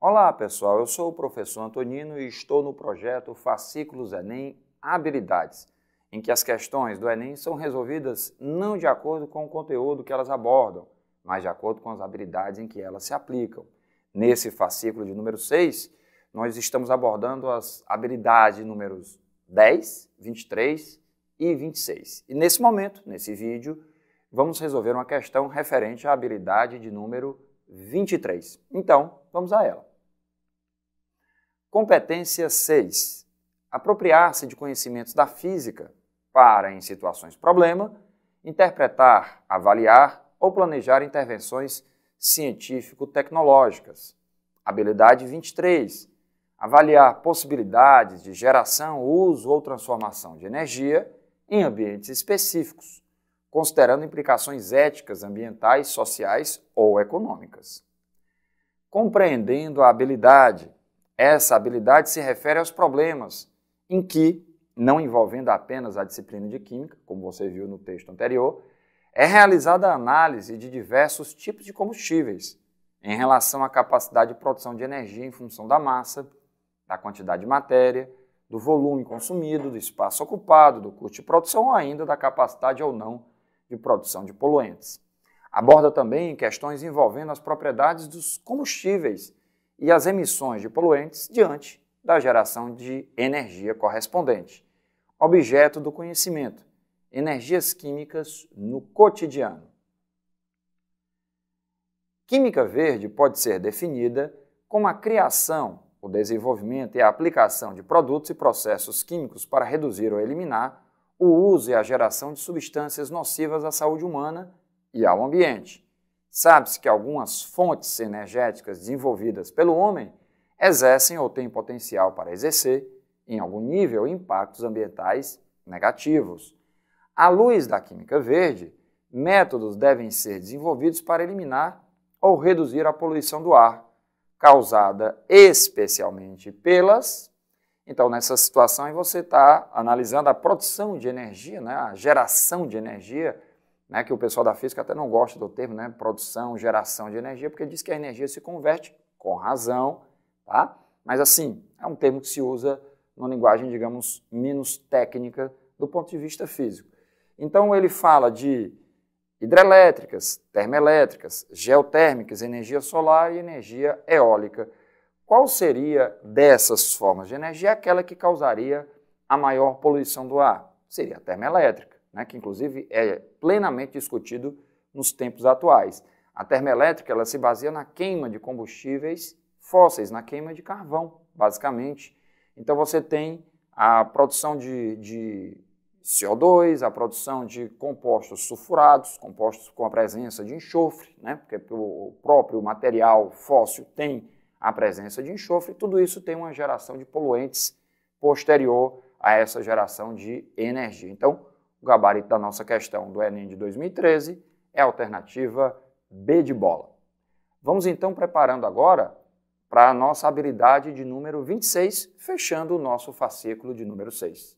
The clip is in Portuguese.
Olá pessoal, eu sou o professor Antonino e estou no projeto Fascículos Enem Habilidades, em que as questões do Enem são resolvidas não de acordo com o conteúdo que elas abordam, mas de acordo com as habilidades em que elas se aplicam. Nesse fascículo de número 6, nós estamos abordando as habilidades números 10, 23 e 26. E nesse momento, nesse vídeo, vamos resolver uma questão referente à habilidade de número 23. Então, vamos a ela. Competência 6. Apropriar-se de conhecimentos da física para, em situações problema, interpretar, avaliar ou planejar intervenções científico-tecnológicas. Habilidade 23. Avaliar possibilidades de geração, uso ou transformação de energia em ambientes específicos, considerando implicações éticas, ambientais, sociais ou econômicas. Compreendendo a habilidade, essa habilidade se refere aos problemas em que, não envolvendo apenas a disciplina de química, como você viu no texto anterior, é realizada a análise de diversos tipos de combustíveis em relação à capacidade de produção de energia em função da massa, da quantidade de matéria, do volume consumido, do espaço ocupado, do custo de produção ou ainda da capacidade ou não de produção de poluentes. Aborda também questões envolvendo as propriedades dos combustíveis e as emissões de poluentes diante da geração de energia correspondente. Objeto do conhecimento: energias químicas no cotidiano. Química verde pode ser definida como a criação, o desenvolvimento e a aplicação de produtos e processos químicos para reduzir ou eliminar o uso e a geração de substâncias nocivas à saúde humana e ao ambiente. Sabe-se que algumas fontes energéticas desenvolvidas pelo homem exercem ou têm potencial para exercer, em algum nível, impactos ambientais negativos. À luz da química verde, métodos devem ser desenvolvidos para eliminar ou reduzir a poluição do ar, causada especialmente pelas. Então, nessa situação, você está analisando a produção de energia, né? a geração de energia né, que o pessoal da física até não gosta do termo, né, produção, geração de energia, porque diz que a energia se converte, com razão, tá? Mas assim, é um termo que se usa numa linguagem, digamos, menos técnica do ponto de vista físico. Então ele fala de hidrelétricas, termoelétricas, geotérmicas, energia solar e energia eólica. Qual seria dessas formas de energia aquela que causaria a maior poluição do ar? Seria a termoelétrica né, que inclusive é plenamente discutido nos tempos atuais. A termoelétrica ela se baseia na queima de combustíveis fósseis, na queima de carvão, basicamente. Então você tem a produção de, de CO2, a produção de compostos sulfurados, compostos com a presença de enxofre, né? porque o próprio material fóssil tem a presença de enxofre, tudo isso tem uma geração de poluentes posterior a essa geração de energia. Então, o gabarito da nossa questão do Enem de 2013 é a alternativa B de bola. Vamos então preparando agora para a nossa habilidade de número 26, fechando o nosso fascículo de número 6.